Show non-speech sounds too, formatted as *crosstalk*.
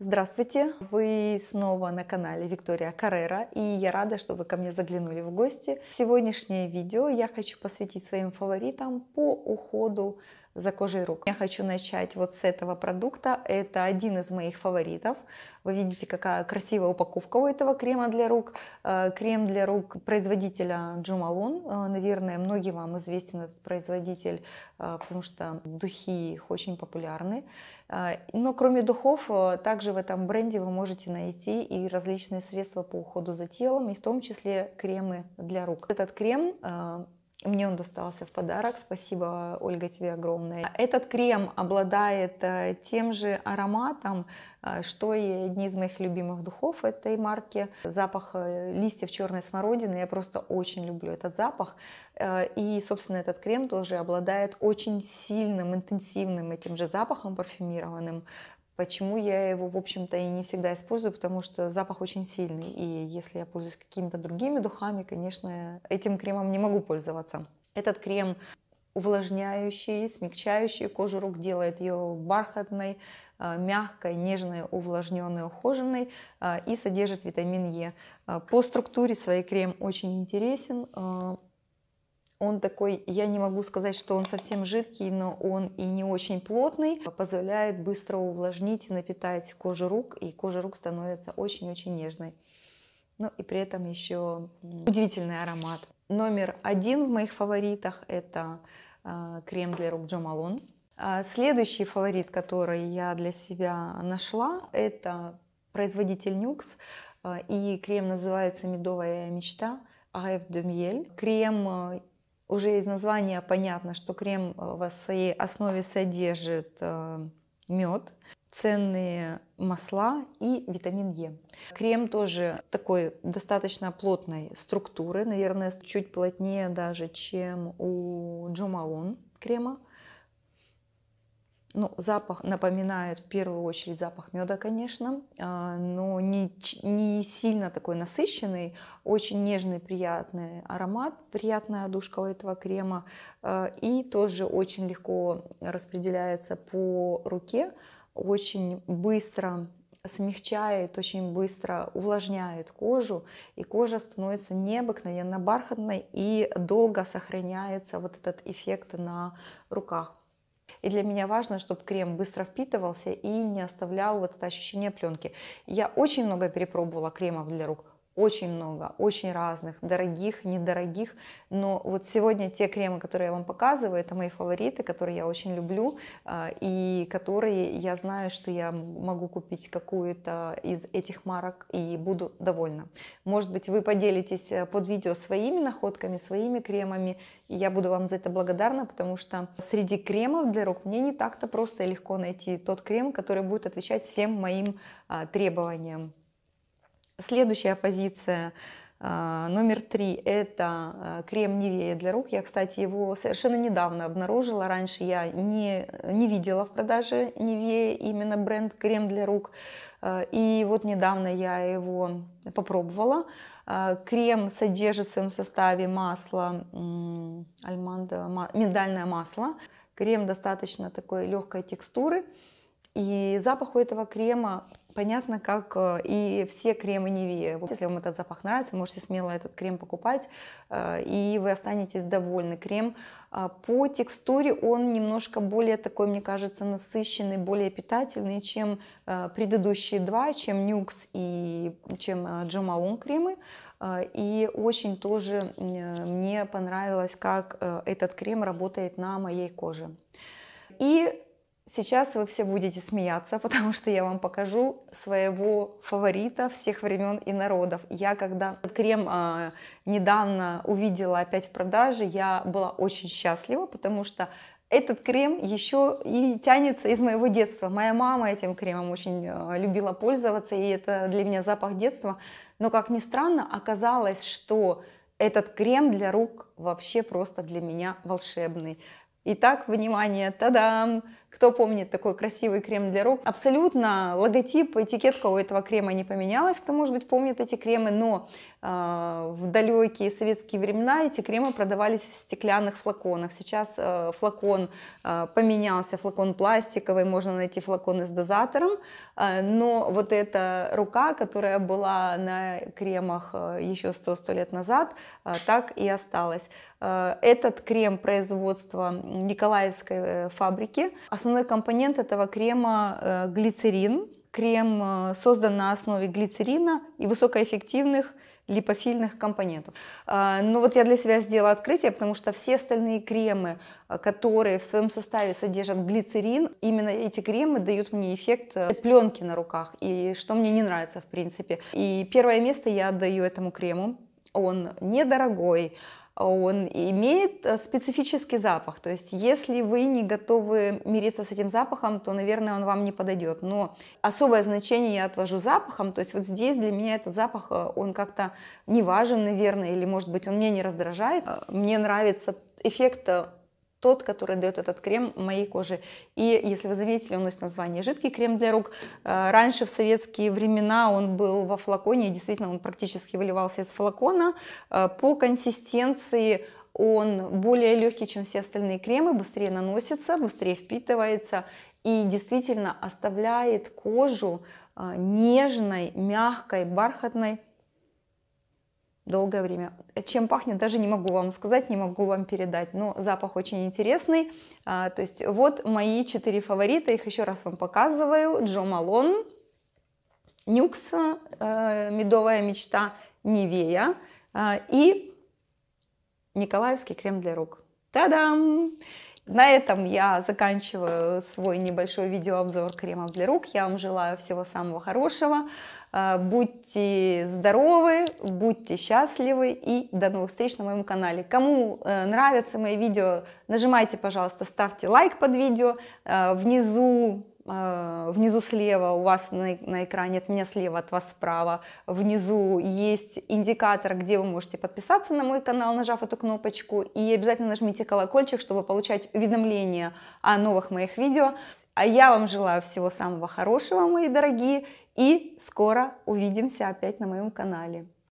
Здравствуйте! Вы снова на канале Виктория Каррера, и я рада, что вы ко мне заглянули в гости. Сегодняшнее видео я хочу посвятить своим фаворитам по уходу за кожей рук. Я хочу начать вот с этого продукта. Это один из моих фаворитов. Вы видите, какая красивая упаковка у этого крема для рук. Э, крем для рук производителя Джумалон. Э, наверное, многие вам известен этот производитель, э, потому что духи их очень популярны. Но кроме духов, также в этом бренде вы можете найти и различные средства по уходу за телом, и в том числе кремы для рук. Этот крем мне он достался в подарок. Спасибо, Ольга, тебе огромное. Этот крем обладает э, тем же ароматом, э, что и одни из моих любимых духов этой марки. Запах э, листьев черной смородины. Я просто очень люблю этот запах. И, собственно, этот крем тоже обладает очень сильным, интенсивным этим же запахом парфюмированным, Почему я его, в общем-то, и не всегда использую, потому что запах очень сильный. И если я пользуюсь какими-то другими духами, конечно, этим кремом не могу пользоваться. Этот крем увлажняющий, смягчающий кожу рук, делает ее бархатной, э, мягкой, нежной, увлажненной, ухоженной э, и содержит витамин Е. Э, по структуре своей крем очень интересен он такой, я не могу сказать, что он совсем жидкий, но он и не очень плотный, позволяет быстро увлажнить и напитать кожу рук, и кожа рук становится очень-очень нежной. Ну и при этом еще удивительный аромат. Номер один в моих фаворитах это э, крем для рук Джо Малон. А следующий фаворит, который я для себя нашла, это производитель Нюкс. А, и крем называется «Медовая мечта» Айв de Крем а, уже из названия понятно, что крем э, в своей основе содержит э, мед, ценные масла и витамин Е. Крем тоже такой достаточно плотной структуры, наверное, чуть плотнее даже, чем у Джумаон крема. Ну, запах напоминает в первую очередь запах меда, конечно, э, но не не сильно такой насыщенный, очень нежный, приятный аромат, приятная одушка у этого крема. Э, и тоже очень легко распределяется по руке, очень быстро смягчает, очень быстро увлажняет кожу, и кожа становится необыкновенно бархатной и долго сохраняется вот этот эффект на руках. И для меня важно, чтобы крем быстро впитывался и не оставлял вот это ощущение пленки. Я очень много перепробовала кремов для рук, очень много, очень разных, дорогих, недорогих. Но вот сегодня те кремы, которые я вам показываю, это мои фавориты, которые я очень люблю а, и которые я знаю, что я могу купить какую-то из этих марок и буду довольна. Может быть, вы поделитесь э, под видео своими находками, своими кремами, и я буду вам за это благодарна, потому что среди кремов для рук мне не так-то просто и легко найти тот крем, который будет отвечать всем моим а, требованиям. Следующая позиция а, Номер три – это а, крем Невея для рук. Я, кстати, его совершенно недавно обнаружила. Раньше я не, не видела в продаже Невея именно бренд крем для рук. А, и вот недавно я его попробовала. Крем содержит в своем составе масло, альманда, миндальное масло. Крем достаточно такой легкой текстуры. И запах у этого крема понятно, как э, и все кремы Невея. Если вам этот запах нравится, можете смело этот крем покупать, э, и вы останетесь довольны. Крем э, по текстуре он немножко более такой, мне кажется, насыщенный, более питательный, чем предыдущие два, чем Нюкс и чем Джамаун кремы. И очень тоже мне понравилось, как этот крем работает на моей коже. И Сейчас вы все будете смеяться, *laughs* потому что я вам покажу своего фаворита всех времен и народов. Я когда этот крем э, недавно увидела опять в продаже, я была очень счастлива, потому что этот крем еще и тянется из моего детства. Моя мама этим кремом очень а, любила пользоваться, и это для меня запах детства. Но, как ни странно, оказалось, что этот крем для рук вообще просто для меня волшебный. Итак, внимание, тадам! Кто помнит такой красивый крем для рук? Абсолютно логотип, этикетка у этого крема не поменялась. Кто, может быть, помнит эти кремы, но э, в далекие советские времена эти кремы продавались в стеклянных флаконах. Сейчас э, флакон э, поменялся, флакон пластиковый, можно найти флаконы с дозатором. Э, но вот эта рука, которая была на кремах еще 100-100 лет назад, э, так и осталась. Э, этот крем производства Николаевской э, фабрики – Основной компонент этого крема э, – глицерин. Крем э, создан на основе глицерина и высокоэффективных липофильных компонентов. А, Но ну вот я для себя сделала открытие, потому что все остальные кремы, э, которые в своем составе содержат глицерин, именно эти кремы дают мне эффект пленки на руках, и что мне не нравится в принципе. И первое место я отдаю этому крему. Он недорогой, он имеет э, специфический запах. То есть, если вы не готовы мириться с этим запахом, то, наверное, он вам не подойдет. Но особое значение я отвожу запахом. То есть, вот здесь для меня этот запах, э, он как-то не важен, наверное, или, может быть, он меня не раздражает. Э, мне нравится эффект тот, который дает этот крем моей коже. И если вы заметили, он носит название «Жидкий крем для рук». А, раньше, в советские времена, он был во флаконе, и действительно, он практически выливался из флакона. А, по консистенции он более легкий, чем все остальные кремы, быстрее наносится, быстрее впитывается и действительно оставляет кожу а, нежной, мягкой, бархатной, долгое время. Чем пахнет, даже не могу вам сказать, не могу вам передать, но запах очень интересный. А, то есть вот мои четыре фаворита, их еще раз вам показываю. Джо Малон, Нюкс, э, Медовая мечта, Невея э, а, и Николаевский крем для рук. Та-дам! На этом я заканчиваю свой небольшой видеообзор кремов для рук. Я вам желаю всего самого хорошего. А, будьте здоровы, будьте счастливы и до новых встреч на моем канале. Кому э, нравятся мои видео, нажимайте, пожалуйста, ставьте лайк под видео. А, внизу а, внизу слева у вас на, на экране от меня слева от вас справа внизу есть индикатор где вы можете подписаться на мой канал нажав эту кнопочку и обязательно нажмите колокольчик чтобы получать уведомления о новых моих видео а я вам желаю всего самого хорошего, мои дорогие, и скоро увидимся опять на моем канале.